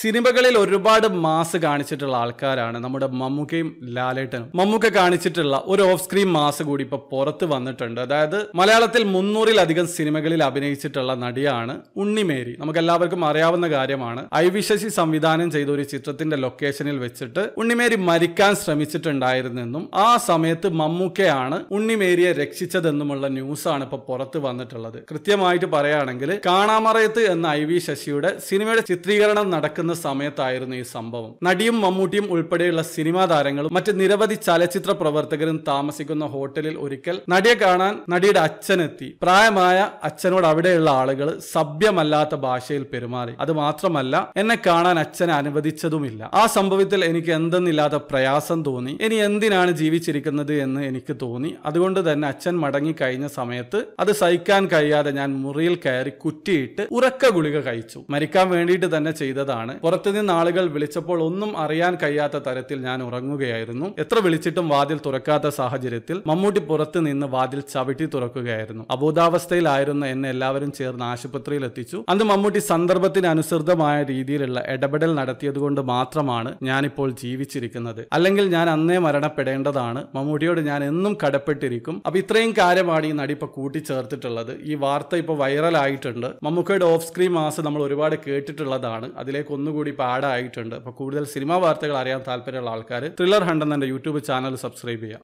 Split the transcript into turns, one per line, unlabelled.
സിനിമകളിൽ ഒരുപാട് മാസ് കാണിച്ചിട്ടുള്ള ആൾക്കാരാണ് നമ്മുടെ മമ്മൂക്കയും ലാലേട്ടനും മമ്മൂക്ക കാണിച്ചിട്ടുള്ള ഒരു ഓഫ് സ്ക്രീൻ മാസ് കൂടി ഇപ്പൊ പുറത്ത് വന്നിട്ടുണ്ട് അതായത് മലയാളത്തിൽ മുന്നൂറിലധികം സിനിമകളിൽ അഭിനയിച്ചിട്ടുള്ള നടിയാണ് ഉണ്ണിമേരി നമുക്ക് എല്ലാവർക്കും അറിയാവുന്ന കാര്യമാണ് ഐവിശശി സംവിധാനം ചെയ്ത ഒരു ചിത്രത്തിന്റെ ലൊക്കേഷനിൽ വെച്ചിട്ട് ഉണ്ണിമേരി മരിക്കാൻ ശ്രമിച്ചിട്ടുണ്ടായിരുന്നെന്നും ആ സമയത്ത് മമ്മൂക്കയാണ് ഉണ്ണിമേരിയെ രക്ഷിച്ചതെന്നുമുള്ള ന്യൂസാണ് ഇപ്പൊ പുറത്ത് വന്നിട്ടുള്ളത് കൃത്യമായിട്ട് പറയുകയാണെങ്കിൽ കാണാമറയത്ത് എന്ന ഐ വി ശശിയുടെ സിനിമയുടെ ചിത്രീകരണം നടക്കുന്ന നടക്കുന്ന സമയത്തായിരുന്നു ഈ സംഭവം നടിയും മമ്മൂട്ടിയും ഉൾപ്പെടെയുള്ള സിനിമാ താരങ്ങളും മറ്റ് നിരവധി ചലച്ചിത്ര പ്രവർത്തകരും താമസിക്കുന്ന ഹോട്ടലിൽ ഒരിക്കൽ നടിയെ കാണാൻ നടിയുടെ അച്ഛനെത്തി പ്രായമായ അച്ഛനോട് അവിടെയുള്ള ആളുകൾ സഭ്യമല്ലാത്ത ഭാഷയിൽ പെരുമാറി അത് മാത്രമല്ല എന്നെ കാണാൻ അച്ഛനെ അനുവദിച്ചതുമില്ല ആ സംഭവത്തിൽ എനിക്ക് എന്തെന്നില്ലാത്ത പ്രയാസം തോന്നി ഇനി എന്തിനാണ് ജീവിച്ചിരിക്കുന്നത് എന്ന് എനിക്ക് തോന്നി അതുകൊണ്ട് തന്നെ അച്ഛൻ മടങ്ങി കഴിഞ്ഞ സമയത്ത് അത് സഹിക്കാൻ കഴിയാതെ ഞാൻ മുറിയിൽ കയറി കുറ്റിയിട്ട് ഉറക്ക ഗുളിക കഴിച്ചു മരിക്കാൻ വേണ്ടിയിട്ട് തന്നെ ചെയ്തതാണ് ഉറക്കമാണ് പുറത്തുനിന്ന് ആളുകൾ വിളിച്ചപ്പോൾ ഒന്നും അറിയാൻ കഴിയാത്ത തരത്തിൽ ഞാൻ ഉറങ്ങുകയായിരുന്നു എത്ര വിളിച്ചിട്ടും വാതിൽ തുറക്കാത്ത സാഹചര്യത്തിൽ മമ്മൂട്ടി പുറത്തു നിന്ന് വാതിൽ ചവിട്ടി തുറക്കുകയായിരുന്നു അബോധാവസ്ഥയിലായിരുന്ന എന്നെ എല്ലാവരും ചേർന്ന് ആശുപത്രിയിൽ എത്തിച്ചു അന്ന് മമ്മൂട്ടി സന്ദർഭത്തിന് അനുസൃതമായ രീതിയിലുള്ള ഇടപെടൽ നടത്തിയതുകൊണ്ട് മാത്രമാണ് ഞാനിപ്പോൾ ജീവിച്ചിരിക്കുന്നത് അല്ലെങ്കിൽ ഞാൻ അന്നേ മരണപ്പെടേണ്ടതാണ് മമ്മൂട്ടിയോട് ഞാൻ എന്നും കടപ്പെട്ടിരിക്കും അപ്പൊ ഇത്രയും കാര്യമാണ് ഈ നടി കൂട്ടിച്ചേർത്തിട്ടുള്ളത് ഈ വാർത്ത ഇപ്പൊ വൈറലായിട്ടുണ്ട് മമ്മൂക്കയുടെ ഓഫ് സ്ക്രീൻ മാസ് നമ്മൾ ഒരുപാട് കേട്ടിട്ടുള്ളതാണ് അതിലേക്ക് ഒന്നുകൂടി പാടായിട്ടുണ്ട് അപ്പോൾ കൂടുതൽ സിനിമാ വാർത്തകൾ അറിയാൻ താല്പര്യമുള്ള ആൾക്കാർ ത്രില്ലർ ഹണ്ടെന്ന് എൻ്റെ യൂട്യൂബ് ചാനൽ സബ്സ്ക്രൈബ് ചെയ്യാം